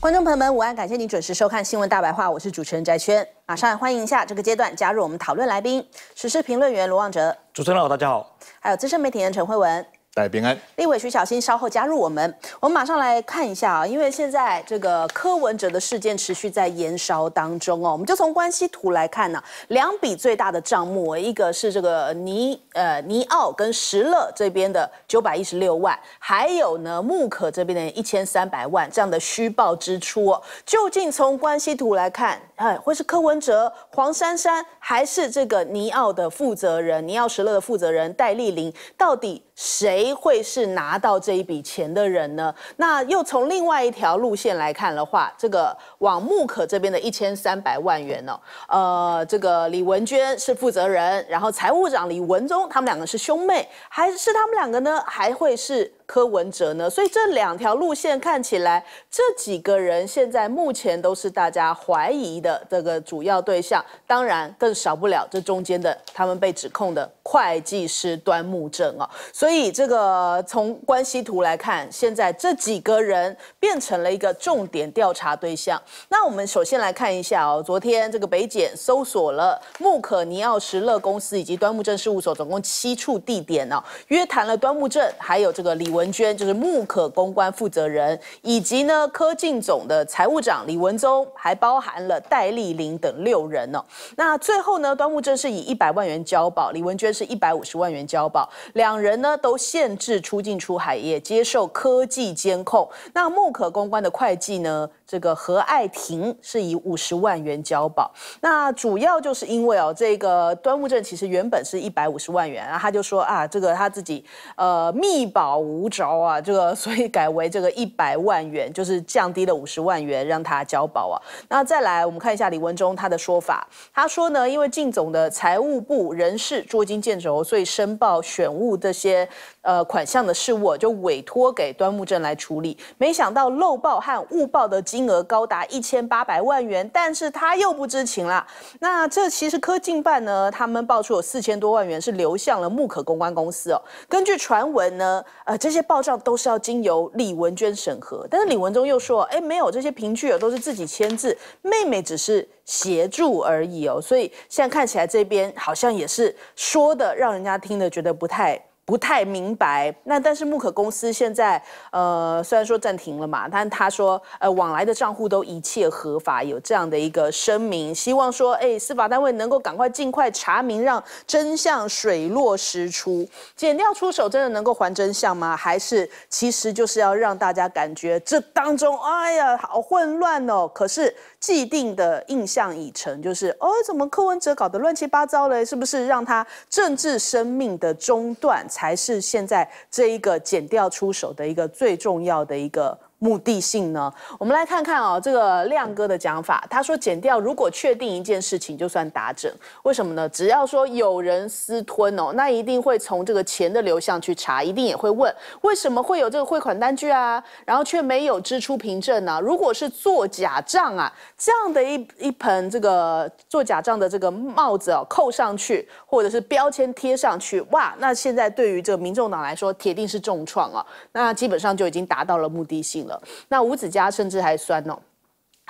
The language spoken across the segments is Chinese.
观众朋友们，午安！感谢你准时收看《新闻大白话》，我是主持人翟圈。马上欢迎一下，这个阶段加入我们讨论来宾，时事评论员罗旺哲，主持人好，大家好，还有资深媒体人陈慧文。大平安，立委徐小新稍后加入我们，我们马上来看一下啊，因为现在这个柯文哲的事件持续在延烧当中哦，我们就从关系图来看呢，两笔最大的账目，一个是这个尼呃尼奥跟石勒这边的九百一十六万，还有呢木可这边的一千三百万这样的虚报支出，究竟从关系图来看，哎，会是柯文哲、黄珊珊，还是这个尼奥的负责人尼奥石勒的负责人戴丽玲，到底谁？谁会是拿到这一笔钱的人呢？那又从另外一条路线来看的话，这个往木可这边的一千三百万元呢？呃，这个李文娟是负责人，然后财务长李文忠，他们两个是兄妹，还是他们两个呢？还会是？柯文哲呢？所以这两条路线看起来，这几个人现在目前都是大家怀疑的这个主要对象。当然，更少不了这中间的他们被指控的会计师端木正啊。所以这个从关系图来看，现在这几个人变成了一个重点调查对象。那我们首先来看一下哦，昨天这个北检搜索了穆可尼奥石乐公司以及端木正事务所，总共七处地点哦，约谈了端木正，还有这个李文。文娟就是木可公关负责人，以及呢柯进总的财务长李文忠，还包含了戴丽玲等六人哦。那最后呢，端木正是以一百万元交保，李文娟是一百五十万元交保，两人呢都限制出境出海业，接受科技监控。那木可公关的会计呢，这个何爱婷是以五十万元交保。那主要就是因为哦，这个端木正其实原本是一百五十万元，他就说啊，这个他自己呃密保无。着啊，这个所以改为这个一百万元，就是降低了五十万元，让他交保啊。那再来，我们看一下李文忠他的说法，他说呢，因为靳总的财务部人事捉襟见肘，所以申报选务这些。呃，款项的事物就委托给端木正来处理，没想到漏报和误报的金额高达一千八百万元，但是他又不知情啦。那这其实科进办呢，他们爆出有四千多万元是流向了木可公关公司哦。根据传闻呢，呃，这些报账都是要经由李文娟审核，但是李文忠又说，哎，没有这些凭据啊，都是自己签字，妹妹只是协助而已哦。所以现在看起来这边好像也是说的，让人家听了觉得不太。不太明白，那但是木可公司现在，呃，虽然说暂停了嘛，但他说，呃，往来的账户都一切合法，有这样的一个声明，希望说，哎，司法单位能够赶快尽快查明，让真相水落石出。剪掉出手，真的能够还真相吗？还是其实就是要让大家感觉这当中，哎呀，好混乱哦。可是。既定的印象已成，就是哦，怎么柯文哲搞得乱七八糟嘞？是不是让他政治生命的中断，才是现在这一个剪掉出手的一个最重要的一个？目的性呢？我们来看看啊，这个亮哥的讲法，他说减掉，如果确定一件事情就算打整，为什么呢？只要说有人私吞哦，那一定会从这个钱的流向去查，一定也会问为什么会有这个汇款单据啊，然后却没有支出凭证啊？如果是做假账啊，这样的一一盆这个做假账的这个帽子哦，扣上去或者是标签贴上去，哇，那现在对于这个民众党来说，铁定是重创啊，那基本上就已经达到了目的性那五指家甚至还酸哦。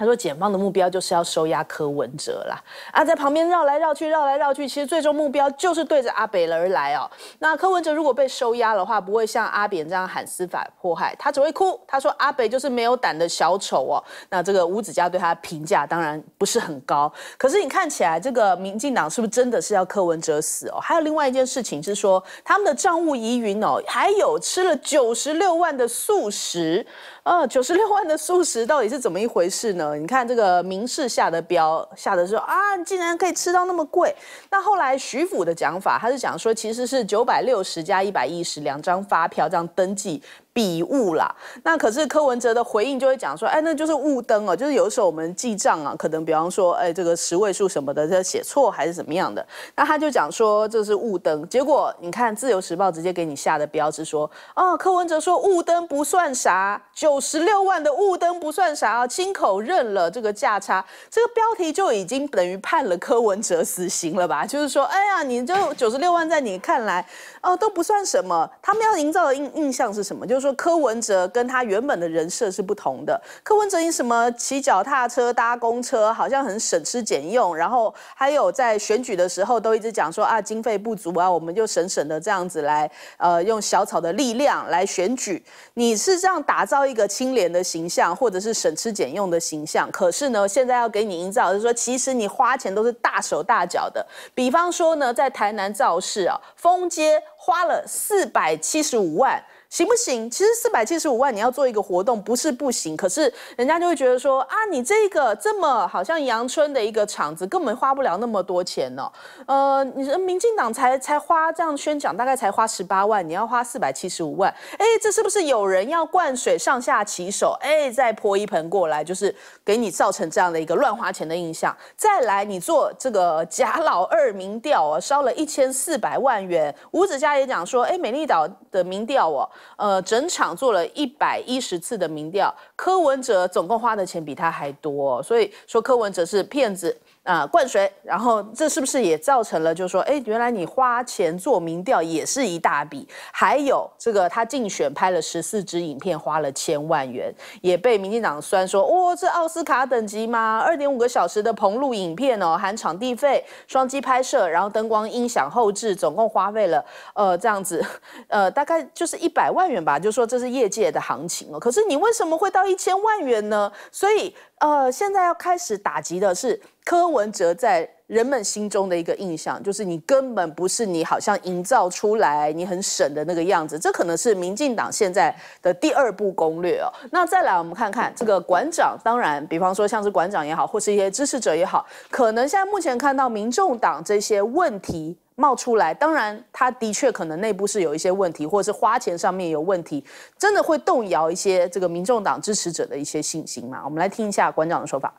他说：“检方的目标就是要收押柯文哲啦，啊，在旁边绕来绕去，绕来绕去，其实最终目标就是对着阿北而来哦。那柯文哲如果被收押的话，不会像阿扁这样喊司法迫害，他只会哭。他说阿北就是没有胆的小丑哦。那这个吴子嘉对他评价当然不是很高。可是你看起来，这个民进党是不是真的是要柯文哲死哦？还有另外一件事情是说，他们的账务疑云哦，还有吃了九十六万的素食啊，九十六万的素食到底是怎么一回事呢？”你看这个明氏下的标，下的说啊，竟然可以吃到那么贵。那后来徐府的讲法，他是讲说，其实是九百六十加一百一十两张发票这样登记。笔误啦，那可是柯文哲的回应就会讲说，哎，那就是误登哦，就是有时候我们记账啊，可能比方说，哎，这个十位数什么的，这写错还是怎么样的。那他就讲说这是误登，结果你看《自由时报》直接给你下的标志说，啊，柯文哲说误登不算啥，九十六万的误登不算啥亲口认了这个价差，这个标题就已经等于判了柯文哲死刑了吧？就是说，哎呀，你就九十六万在你看来，哦都不算什么，他们要营造的印印象是什么？就说柯文哲跟他原本的人设是不同的。柯文哲，你什么骑脚踏车搭公车，好像很省吃俭用。然后还有在选举的时候，都一直讲说啊经费不足啊，我们就省省的这样子来，呃，用小草的力量来选举。你是这样打造一个清廉的形象，或者是省吃俭用的形象？可是呢，现在要给你营造，就是说其实你花钱都是大手大脚的。比方说呢，在台南造势啊，封街花了四百七十五万。行不行？其实四百七十五万你要做一个活动，不是不行。可是人家就会觉得说啊，你这个这么好像阳春的一个厂子，根本花不了那么多钱呢。呃，你说民进党才才花这样宣讲，大概才花十八万，你要花四百七十五万，哎，这是不是有人要灌水上下其手？哎，再泼一盆过来，就是给你造成这样的一个乱花钱的印象。再来，你做这个假老二民调哦，烧了一千四百万元，吴子嘉也讲说，哎，美丽岛的民调哦。呃，整场做了一百一十次的民调，柯文哲总共花的钱比他还多，所以说柯文哲是骗子。啊灌水，然后这是不是也造成了？就是说，哎，原来你花钱做民调也是一大笔。还有这个，他竞选拍了十四支影片，花了千万元，也被民进党酸说，哇，这奥斯卡等级吗？二点五个小时的棚录影片哦，含场地费、双机拍摄，然后灯光音响后置，总共花费了呃这样子，呃，大概就是一百万元吧。就说这是业界的行情哦。可是你为什么会到一千万元呢？所以呃，现在要开始打击的是。柯文哲在人们心中的一个印象，就是你根本不是你，好像营造出来你很省的那个样子。这可能是民进党现在的第二步攻略哦。那再来，我们看看这个馆长。当然，比方说像是馆长也好，或是一些支持者也好，可能现在目前看到民众党这些问题冒出来，当然他的确可能内部是有一些问题，或是花钱上面有问题，真的会动摇一些这个民众党支持者的一些信心嘛？我们来听一下馆长的说法。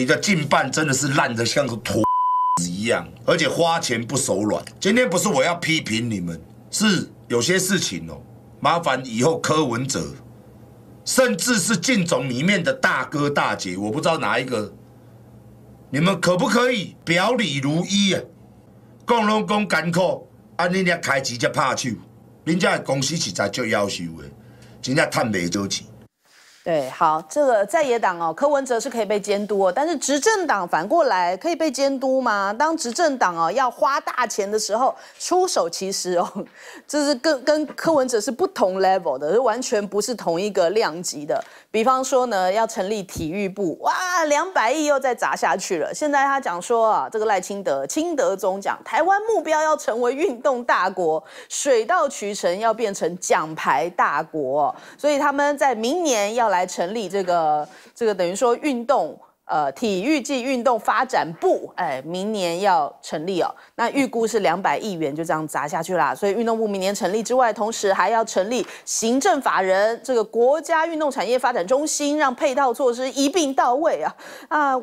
你的近半真的是烂的像个坨子一样，而且花钱不手软。今天不是我要批评你们，是有些事情哦。麻烦以后柯文哲，甚至是晋总里面的大哥大姐，我不知道哪一个，你们可不可以表里如一啊？共荣共干苦，啊，恁家开机就拍手，恁家公司实在足要求的，真正探袂少钱。对，好，这个在野党哦，柯文哲是可以被监督，哦，但是执政党反过来可以被监督吗？当执政党哦要花大钱的时候，出手其实哦，这是跟跟柯文哲是不同 level 的，是完全不是同一个量级的。比方说呢，要成立体育部，哇，两百亿又再砸下去了。现在他讲说啊，这个赖清德、清德中讲，台湾目标要成为运动大国，水到渠成要变成奖牌大国，所以他们在明年要来成立这个这个，等于说运动。呃，体育暨运动发展部，哎，明年要成立哦。那预估是两百亿元，就这样砸下去啦。所以运动部明年成立之外，同时还要成立行政法人，这个国家运动产业发展中心，让配套措施一并到位啊。啊，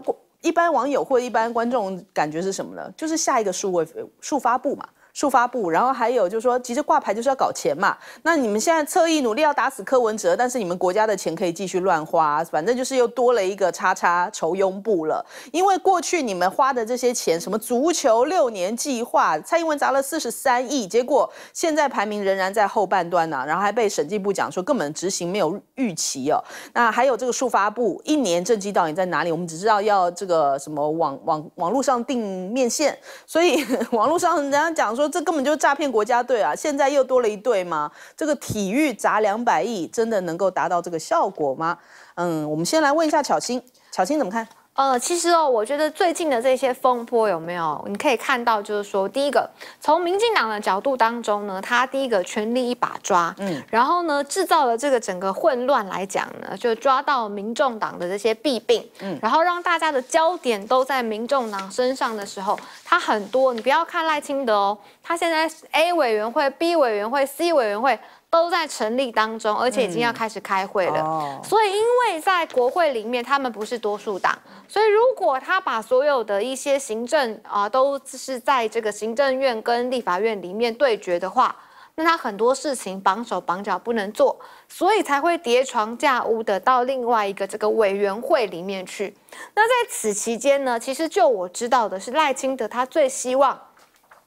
一般网友或一般观众感觉是什么呢？就是下一个数位数发布嘛。数发布，然后还有就是说，其实挂牌就是要搞钱嘛。那你们现在侧翼努力要打死柯文哲，但是你们国家的钱可以继续乱花，反正就是又多了一个叉叉筹拥部了。因为过去你们花的这些钱，什么足球六年计划，蔡英文砸了四十三亿，结果现在排名仍然在后半段呢，然后还被审计部讲说根本执行没有预期哦。那还有这个数发布一年政绩到底在哪里？我们只知道要这个什么网网网络上定面线，所以 网络上人家讲说。这根本就是诈骗国家队啊！现在又多了一队吗？这个体育砸两百亿，真的能够达到这个效果吗？嗯，我们先来问一下巧心，巧心怎么看？呃，其实哦，我觉得最近的这些风波有没有？你可以看到，就是说，第一个，从民进党的角度当中呢，他第一个全力一把抓，嗯，然后呢，制造了这个整个混乱来讲呢，就抓到民众党的这些弊病，嗯，然后让大家的焦点都在民众党身上的时候，他很多，你不要看赖清德哦，他现在 A 委员会、B 委员会、C 委员会都在成立当中，而且已经要开始开会了，所以，因为在国会里面，他们不是多数党。所以，如果他把所有的一些行政啊，都是在这个行政院跟立法院里面对决的话，那他很多事情绑手绑脚不能做，所以才会叠床架屋的到另外一个这个委员会里面去。那在此期间呢，其实就我知道的是，赖清德他最希望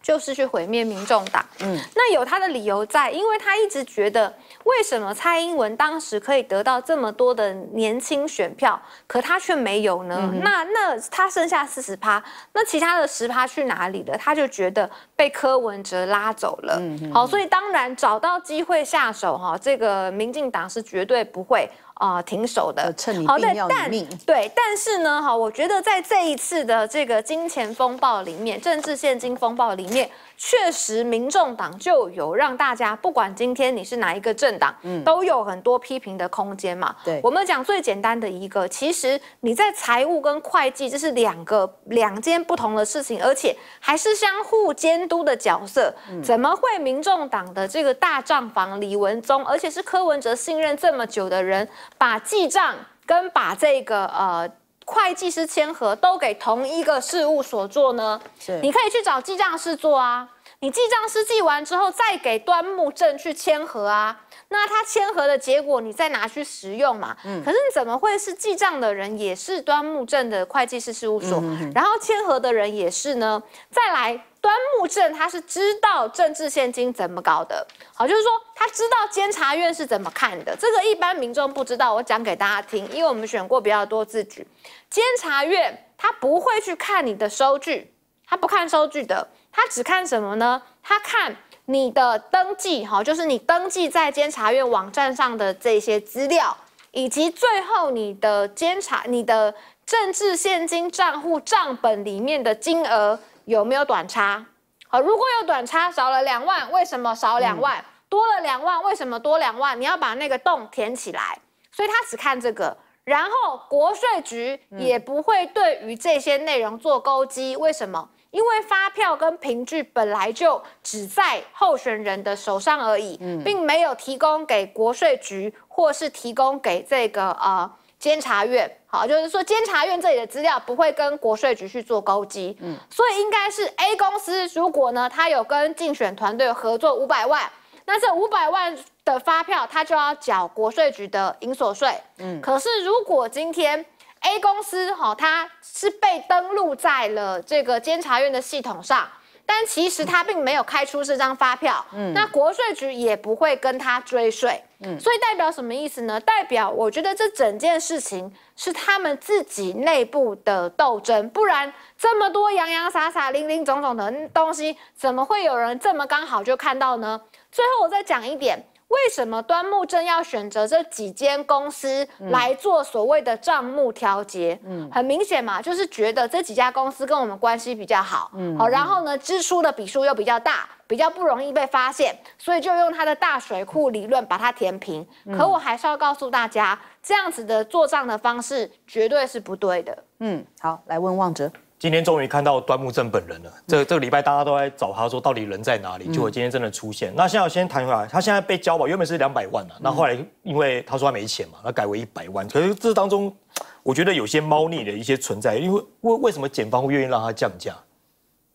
就是去毁灭民众党。嗯，那有他的理由在，因为他一直觉得。为什么蔡英文当时可以得到这么多的年轻选票，可他却没有呢？那那他剩下四十趴，那其他的十趴去哪里了？他就觉得被柯文哲拉走了。好，所以当然找到机会下手哈，这个民进党是绝对不会。啊，停手的，趁你病要命。对，但是呢，哈，我觉得在这一次的这个金钱风暴里面，政治现金风暴里面，确实民众党就有让大家不管今天你是哪一个政党，嗯，都有很多批评的空间嘛。对，我们讲最简单的一个，其实你在财务跟会计这是两个两件不同的事情，而且还是相互监督的角色，怎么会民众党的这个大账房李文忠，而且是柯文哲信任这么久的人？把记账跟把这个呃会计师签合都给同一个事务所做呢？是，你可以去找记账师做啊。你记账师记完之后，再给端木镇去签合啊，那他签合的结果，你再拿去使用嘛。嗯。可是怎么会是记账的人也是端木镇的会计师事务所，然后签合的人也是呢？再来，端木镇他是知道政治现金怎么搞的，好，就是说他知道监察院是怎么看的。这个一般民众不知道，我讲给大家听，因为我们选过比较多字据，监察院他不会去看你的收据，他不看收据的。他只看什么呢？他看你的登记，哈，就是你登记在监察院网站上的这些资料，以及最后你的监察、你的政治现金账户账本里面的金额有没有短差？好，如果有短差，少了两万，为什么少两万？多了两万，为什么多两万？你要把那个洞填起来。所以他只看这个，然后国税局也不会对于这些内容做勾稽，为什么？因为发票跟凭据本来就只在候选人的手上而已，并没有提供给国税局，或是提供给这个呃监察院。好，就是说监察院这里的资料不会跟国税局去做勾稽。嗯，所以应该是 A 公司，如果呢他有跟竞选团队合作五百万，那这五百万的发票他就要缴国税局的营所税。嗯，可是如果今天。A 公司哈，它是被登录在了这个监察院的系统上，但其实它并没有开出这张发票，嗯，那国税局也不会跟他追税，嗯，所以代表什么意思呢？代表我觉得这整件事情是他们自己内部的斗争，不然这么多洋洋洒洒、零零总总的东西，怎么会有人这么刚好就看到呢？最后我再讲一点。为什么端木正要选择这几间公司来做所谓的账目调节？嗯，很明显嘛，就是觉得这几家公司跟我们关系比较好，嗯，好，然后呢，支出的笔数又比较大，比较不容易被发现，所以就用他的大水库理论把它填平。可我还是要告诉大家，这样子的做账的方式绝对是不对的。嗯，好，来问旺哲。今天终于看到端木正本人了。这这个礼拜大家都在找他说到底人在哪里。结果今天真的出现。那现在先谈回来，他现在被交保，原本是两百万呢。那后来因为他说他没钱嘛，他改为一百万。可是这当中，我觉得有些猫腻的一些存在。因为为为什么检方会愿意让他降价？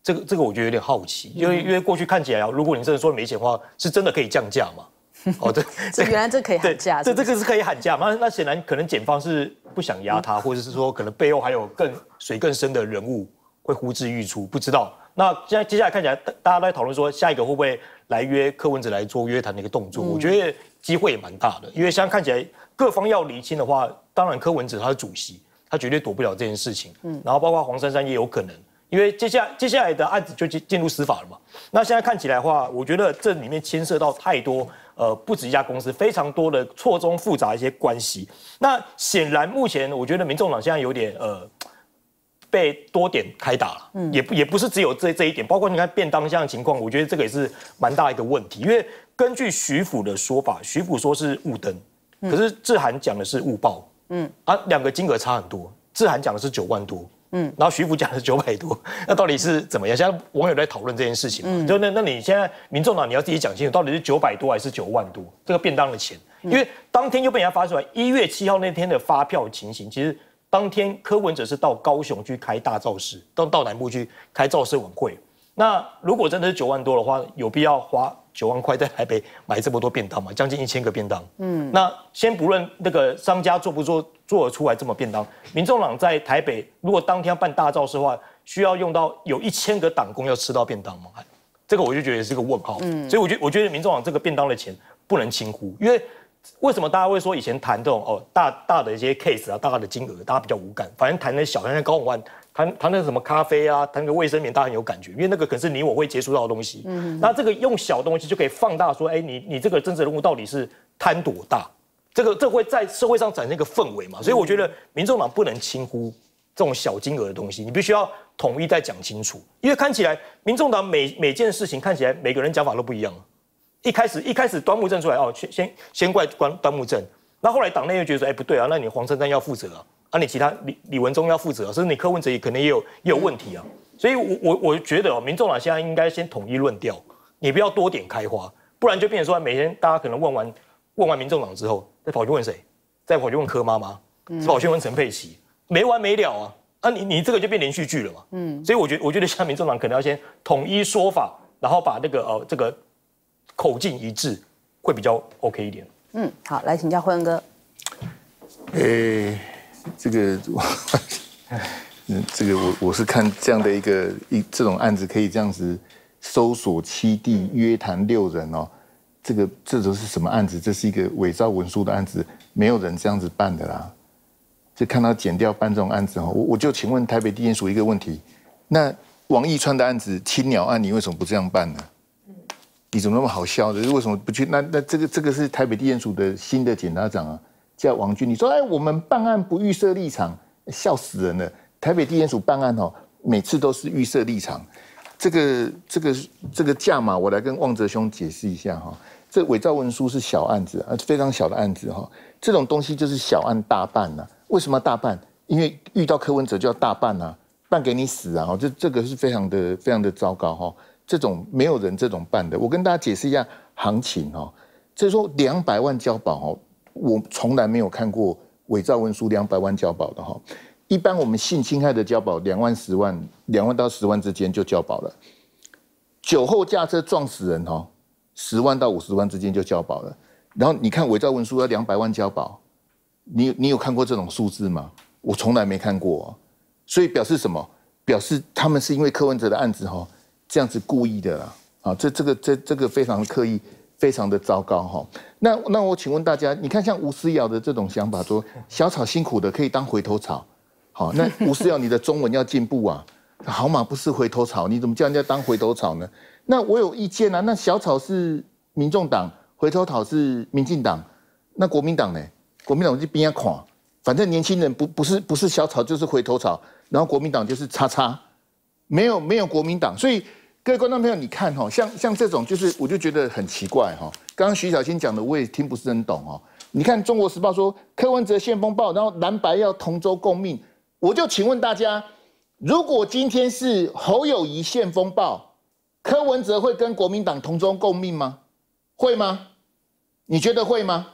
这个这个我觉得有点好奇。因为因为过去看起来啊，如果你真的说没钱话，是真的可以降价吗？哦，这这原来这可以喊价，这这个是可以喊价吗？那显然可能检方是不想压他，或者是说可能背后还有更。水更深的人物会呼之欲出？不知道。那现在接下来看起来，大家都在讨论说，下一个会不会来约柯文哲来做约谈的一个动作？我觉得机会也蛮大的，因为现在看起来各方要厘清的话，当然柯文哲他是主席，他绝对躲不了这件事情。嗯。然后包括黄珊珊也有可能，因为接下接下来的案子就进进入司法了嘛。那现在看起来的话，我觉得这里面牵涉到太多呃，不止一家公司，非常多的错综复杂一些关系。那显然目前我觉得民众党现在有点呃。被多点开打了，嗯，也不也不是只有这这一点，包括你看便当箱的情况，我觉得这个也是蛮大一个问题。因为根据徐府的说法，徐府说是误登，可是志涵讲的是误报，嗯啊，两个金额差很多。志涵讲的是九万多，嗯，然后徐府讲的是九百多，那到底是怎么样？现在网友在讨论这件事情嘛，就那那你现在民众党你要自己讲清楚，到底是九百多还是九万多？这个便当的钱，因为当天又被人家发出来，一月七号那天的发票情形，其实。当天柯文哲是到高雄去开大造势，到到南部去开造势晚会。那如果真的是九万多的话，有必要花九万块在台北买这么多便当吗？将近一千个便当。嗯，那先不论那个商家做不做做得出来这么便当，民众党在台北如果当天办大造势的话，需要用到有一千个党工要吃到便当吗？这个我就觉得是个问号。嗯，所以我觉得我觉得民众党这个便当的钱不能轻忽，因为。为什么大家会说以前谈这种哦大大的一些 case 啊，大的金额大家比较无感，反正谈那小，像高五万。谈谈那什么咖啡啊，谈个卫生棉，大家很有感觉，因为那个可是你我会接触到的东西。嗯，那这个用小东西就可以放大说，哎，你你这个政治人物到底是贪多大？这个这会在社会上产生一个氛围嘛？所以我觉得民众党不能轻忽这种小金额的东西，你必须要统一再讲清楚，因为看起来民众党每每件事情看起来每个人讲法都不一样一开始一开始端木正出来哦，先先先怪端端木正，那后来党内又觉得哎不对啊，那你黄胜丹要负责啊，啊你其他李李文忠要负责啊，甚至你柯文哲也可能也有也有问题啊，所以我我我觉得哦，民众党现在应该先统一论调，你不要多点开花，不然就变成说每天大家可能问完问完民众党之后，再跑去问谁，再跑去问柯妈妈，再跑去问陈佩琪，没完没了啊，啊你你这个就变连续剧了嘛，嗯，所以我觉得我觉得像民众党可能要先统一说法，然后把那个呃这个。口径一致会比较 OK 一点。嗯，好，来请教辉恩哥。诶，这个，嗯，这个我我是看这样的一个一这种案子可以这样子搜索七地约谈六人哦，这个这都是什么案子？这是一个伪造文书的案子，没有人这样子办的啦。就看到剪掉办这种案子哦，我我就请问台北地检署一个问题，那王义川的案子青鸟案，你为什么不这样办呢？你怎么那么好笑？为什么不去？那那这个这个是台北地检署的新的检察长啊，叫王军。你说，哎，我们办案不预设立场，笑死人了！台北地检署办案哦，每次都是预设立场。这个这个这个价码，我来跟望哲兄解释一下哈。这伪造文书是小案子啊，非常小的案子哈。这种东西就是小案大办呐。为什么大办？因为遇到柯文哲就要大办呐，办给你死啊！哦，这这个是非常的非常的糟糕哈。这种没有人这种办的，我跟大家解释一下行情哦。所以说两百万交保哦，我从来没有看过伪造文书两百万交保的哈。一般我们性侵害的交保两万十万，两万到十万之间就交保了。酒后驾车撞死人哦，十万到五十万之间就交保了。然后你看伪造文书要两百万交保，你你有看过这种数字吗？我从来没看过，所以表示什么？表示他们是因为柯文哲的案子哈。这样子故意的啦，啊，这这个这这个非常刻意，非常的糟糕哈。那那我请问大家，你看像吴思瑶的这种想法，说小草辛苦的可以当回头草，好，那吴思瑶你的中文要进步啊。好马不是回头草，你怎么叫人家当回头草呢？那我有意见啊。那小草是民众党，回头草是民进党，那国民党呢？国民党就边阿垮，反正年轻人不不是不是小草就是回头草，然后国民党就是叉叉。没有没有国民党，所以各位观众朋友，你看哈，像像这种就是，我就觉得很奇怪哈。刚刚徐小清讲的，我也听不是很懂哦。你看《中国时报》说柯文哲现风暴，然后蓝白要同舟共命，我就请问大家，如果今天是侯友谊现风暴，柯文哲会跟国民党同舟共命吗？会吗？你觉得会吗？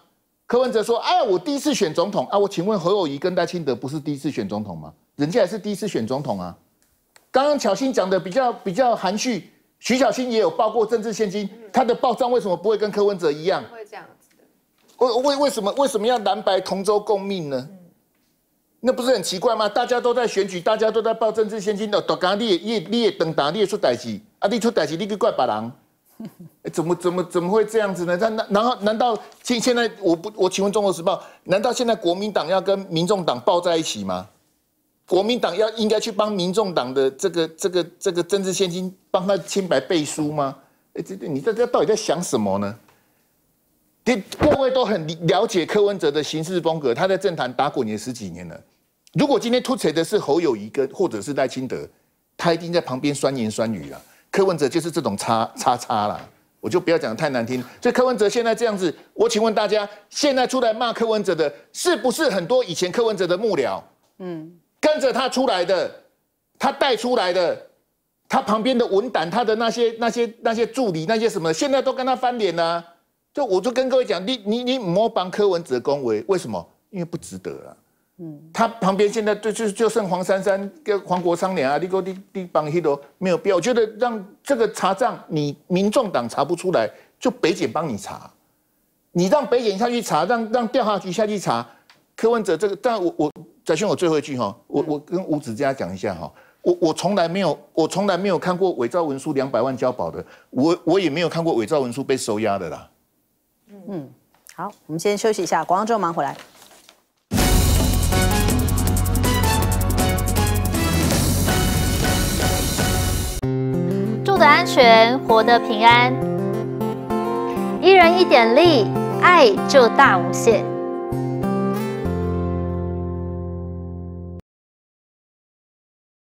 柯文哲说：“哎，我第一次选总统啊，我请问侯友谊跟戴清德不是第一次选总统吗？人家还是第一次选总统啊。”刚刚巧心讲的比较比较含蓄，徐巧芯也有报过政治现金，他的报账为什么不会跟柯文哲一样？会这样子？为为为什么为什么要蓝白同舟共命呢？那不是很奇怪吗？大家都在选举，大家都在报政治现金的，都刚立立立等，刚立出代志啊，立出代志你去怪别人。怎么怎么怎么会这样子呢？那那然后难道现现在我不我请问中国时报，难道现在国民党要跟民众党抱在一起吗？国民党要应该去帮民众党的这个这个这个政治现金帮他清白背书吗？哎，这这你这这到底在想什么呢？你各位都很了解柯文哲的行事风格，他在政坛打滚也十几年了。如果今天突袭的是侯友谊跟或者是赖清德，他一定在旁边酸言酸语啊。柯文哲就是这种叉叉叉啦，我就不要讲太难听。所以柯文哲现在这样子，我请问大家，现在出来骂柯文哲的，是不是很多以前柯文哲的幕僚？嗯。跟着他出来的，他带出来的，他旁边的文胆，他的那些那些那些助理那些什么，现在都跟他翻脸了。就我就跟各位讲，你你你模仿柯文哲恭维，为什么？因为不值得啊。嗯，他旁边现在就就就剩黄珊珊跟黄国昌连啊，你你你帮黑头没有必要。我觉得让这个查账，你民众党查不出来，就北检帮你查。你让北检下去查，让让调查局下去查柯文哲这个，但我我。小兄，我最后一句哈，我我跟吴子嘉讲一下哈，我我从来没有，我从来没有看过伪造文书两百万交保的，我我也没有看过伪造文书被收押的啦。嗯，好，我们先休息一下，广告之后忙回来。住的安全，活得平安，一人一点力，爱就大无限。